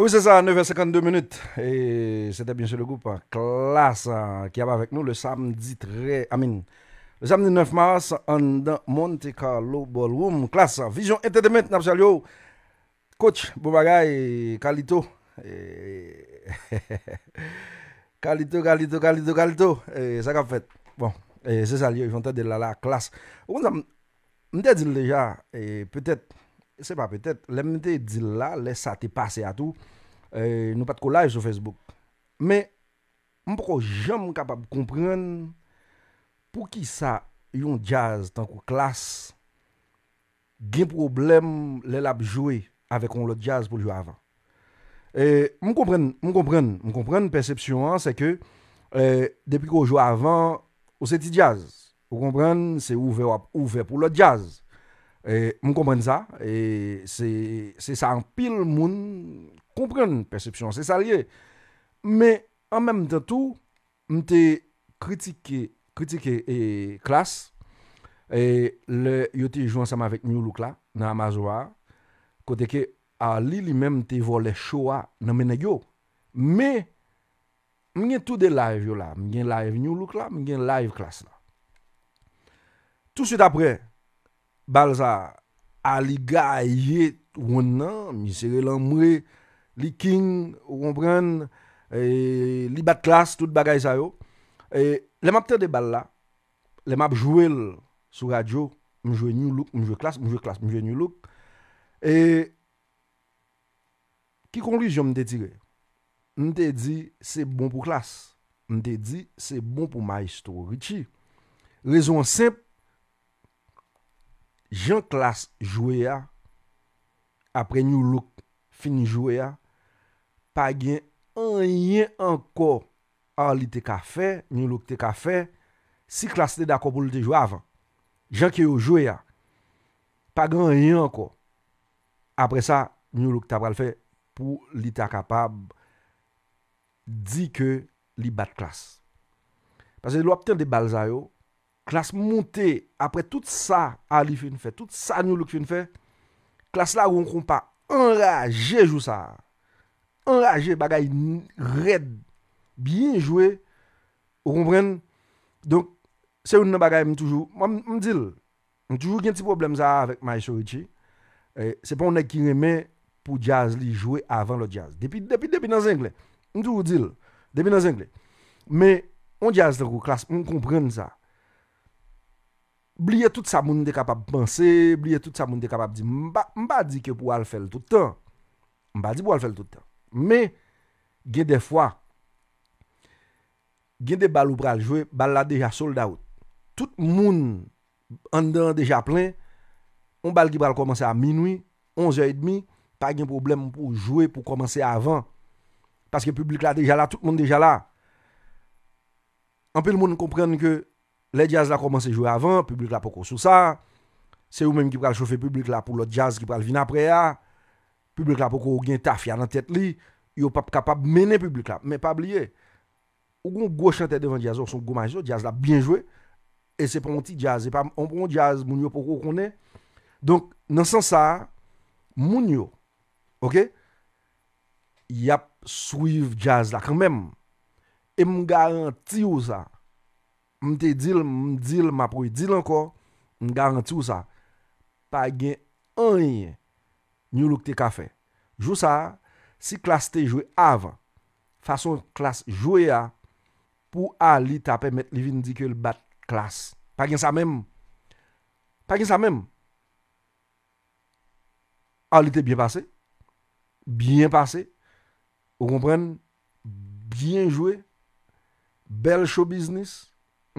Oui, c'est ça, 9h52 minutes. Et c'était bien sûr le groupe Classe qui avait avec nous le samedi très. Amine. Le samedi 9 mars, en Monte Carlo Ballroom, classe Vision Entertainment, Napsalio, coach Bobagay, Kalito. Kalito. Kalito, Kalito, Kalito, Et ça qu'a fait. Bon, c'est ça, ils vont être de la, classe. On a dit déjà, peut-être. Se pa petet... Le men te di la... Le sa te pase a tou... Euh, nou pat ko live sou Facebook... Men... M pou ko jem mou kapap kompren... Pou ki sa... Yon jazz tan ko klas... Gen problem... Le lap jowe... Awe kon lot jazz pou l jo avan... Euh, mou kompren... Mou kompren... Mou kompren persepsyon an... Se ke... Euh, Depi ko jow avan... Ou se ti jazz... Mou kompren... Se ouve ouve pou lot jazz... Je comprends ça. Et... C'est ça en pile, moun comprend perception. C'est ça lié. Mais en même temps, tout, m'te critiquer critiquer et classe et le yoté joue ensemble avec New Look là dans Amazon, côté que À li même te les choa dans Menego mais suis tout de live là mien live New Look là mien live classe là tout de suite après bal za, a li ga a ye woun nan, mi sere lan mre, li king, woun pran, e, li bat klas, tout bagay sa yo, e, le map ten de bal la, le map jwel, sou radyo, mjwen nou loup, mjwen klas, mjwen klas, mjwen nou loup, e, ki konlizyon mte tire, mte di, se bon pou klas, mte di, se bon pou ma istorichi, rezon semp, Jan klas jwe ya, apre nou luk fini jwe ya, pa gen an yen anko an li te ka fe, nou luk te ka fe, si klas te dako pou li te jwe avan, jan ki yo jwe ya, pa gen an yen anko, apre sa, nou luk ta pral fe pou li ta kapab, di ke li bat klas. Pase lou ap ten de balzay yo, klas monte apre tout sa a li fin fe, tout sa nou luk fin fe, klas la ou an kompa an raje jou sa, an raje bagay red, bien joué, ou kompren, se ou nan bagay mwen toujou, mwen dil, mwen toujou gen ti problem sa avèk ma yon sorichi, e, se pou an ek kireme pou jazz li joué avan lo jazz, depi depi nan zengle, mwen toujou dil, depi nan zengle, mwen jazz lakou klas mwen kompren sa, Bliye tout sa moun de kapap panse, bliye tout sa moun de kapap di, mba di ke pou al fel toutan. Mba di pou al fel toutan. Me, gen defwa, gen de bal ou pral jwe, bal la deja sold out. Tout moun andan deja plen, on bal ki pral komanse a minwi, onze ay demi, pa gen problem pou jwe, pou komanse avan. Paske publik la deja la, tout moun deja la. An pe l moun komprenne ke les jazz là commencent à jouer avant, Le public là pas sous ça. C'est vous même qui pral chauffer public là pour le jazz qui pral venir après Le ah. Public là pour gain taf dans tête li, yo pas capable mener le public là, mais pas oublier. avez un gros chanteur devant le jazz, son gros jazz là bien joué et c'est pas un petit jazz, c'est pas un jazz moun yo pour qu'on Donc dans ce sens ça gens yo OK y a suivre jazz là quand même. Et me garantis ça M te dil, m dil, ma pouye dil anko, m garanti ou sa. Pa gen anye, nyolok te ka fe. Jou sa, si klas te jwe avan, fason klas jwe a, pou a li ta pe met li vin dikwe l bat klas. Pa gen sa menm. Pa gen sa menm. A li te bien pase. Bien pase. Ou kompren, bien jwe. Bel show business.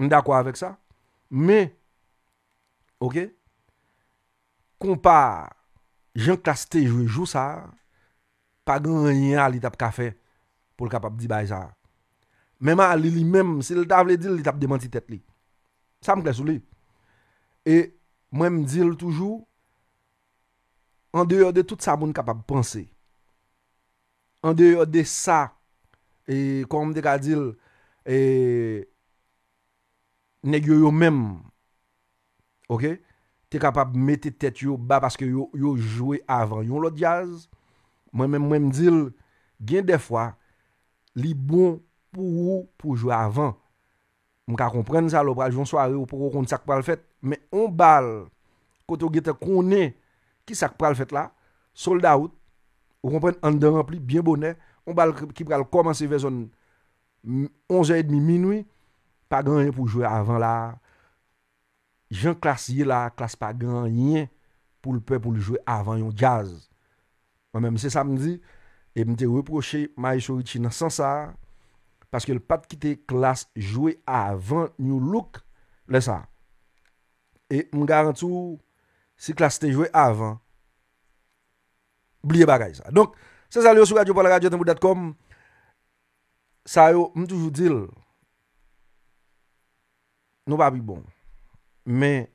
Mda kwa avèk sa. Me, ok, kompa, jen kaste jwejou sa, pa gen yena li tap kafe, pou l kapap di bai sa. Mema li li mem, se li ta vle dil, li tap demanti tet li. Sa m klesou li. E, mwen m dil toujou, an deyo de tout sa moun kapap panse. An deyo de sa, e, kon m de ka dil, e, Nè gyo yo mèm. Ok. Te kapap mè te tèt yo ba. Paske yo joué avan. Yo lò diaz. Mwen mè mwen mdil. Gyen defwa. Li bon pou jou avan. Mwen ka kompren sa lò. Braj yon soare ou pou kon sak pral fèt. Mè on bal. Koto gete konè. Ki sak pral fèt la. Sold out. Ou kompren. An de rempli. Bien bonè. On bal ki pral komanse vè zon. Onze et demi minoui. pas grand pour jouer avant là. Jean classé là, classe pas gagné pour le peuple pour le jouer avant yon jazz. Moi-même, c'est ça samedi, et me reproché Maïso Richie dans sens ça, parce que le pas quitter classe jouer avant New Look, le ça. Et me garantis, si classe te joué avant, oublie bagay ça. Donc, c'est ça, le sur Radio Pala Radio, ça yo, m'toujou dit, nous pas bon. Mais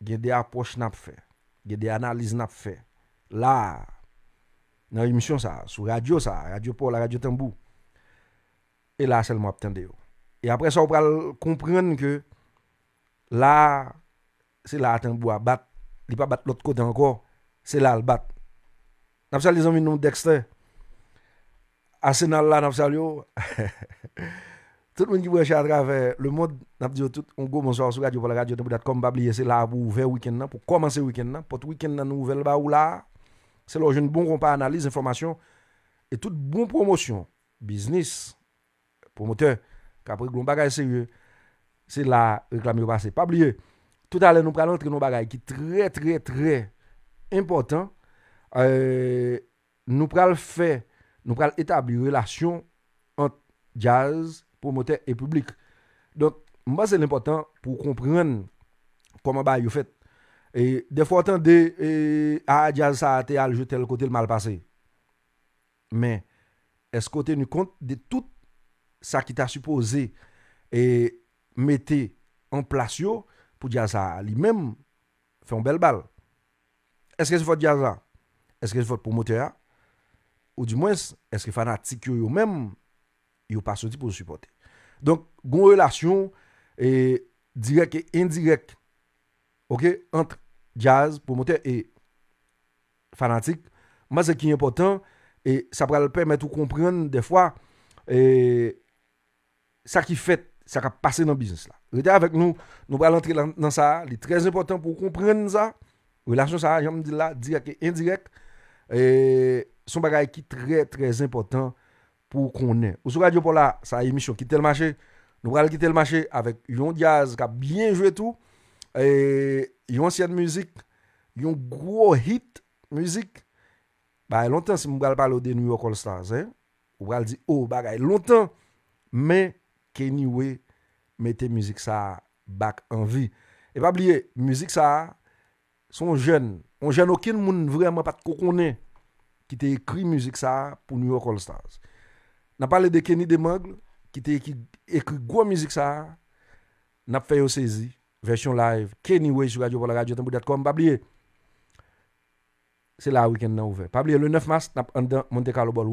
il y a des approches n'a fait, il y a des analyses n'a fait. Là dans l'émission ça, sur radio ça, radio pour la radio Tambou. Et là seulement attendre. Et après ça on va comprendre que là c'est là Tambou à battre, il pas battre l'autre côté encore, c'est là le battre. nous pas les amis nous Dexter. Arsenal là n'a pas tout le monde voyage à travers le monde. N'a dit tout on go bonsoir sur radio pour la radio comme pas c'est là pour ouvrir week-end pour commencer week-end pour tout week-end nous nouvelle ba ou là. C'est là jeune bon pas analyse information et toute bonne promotion business promoteur après grand bagage sérieux. C'est là réclamer passé pas oublier. Tout à l'heure nous prenons entre nos bagages qui très très très important euh, nous le faire nous pral établir relation entre jazz promoteur et public. Donc, moi, c'est l'important pour comprendre comment bah, vous fait. Et des fois, attendez, ah, ça a été tel côté le mal passé. Mais, est-ce que tu tenu compte de tout ça qui t'a supposé et mettez en place pour dire ça lui-même fait un bel balle. Est-ce que c'est dire ça? Est-ce que c'est votre promoteur? Ou du moins, est-ce que fanatique yo, yo même yo pa soti pou se supporte. Donk, goun relasyon, e, direk e indirek, ok, antre jazz, pou mante e fanatik, ma se ki important, e sa pral permit ou kompren de fwa, e sa ki fet, sa ka pase nan biznes la. Rete avèk nou, nou pral antre nan sa, li trez important pou kompren za, relasyon sa, jom di la, direk e indirek, son bagay ki trez, trez important, pou konen. Ou sou radio pou la, sa emisyon Kitel Mache, nou bral Kitel Mache avek yon diaz ka byen jwe tou e yon syen mizik, yon gro hit mizik, ba e lontan si mou bral palo de New York All Stars, ou bral di ou, oh, ba ga e lontan men ke niwe mette mizik sa bak anvi. E pa blye, mizik sa, son jen, son jen okin moun vreman pat konen ki te ekri mizik sa pou New York All Stars. On parlé de Kenny Demangle, qui a écrit gros musique ça. On fait fait saisi, version live. Kenny Way sur Radio pour la radio, Pas oublier. C'est là le week-end ouvert. Pas le 9 mars, on a Monte Carlo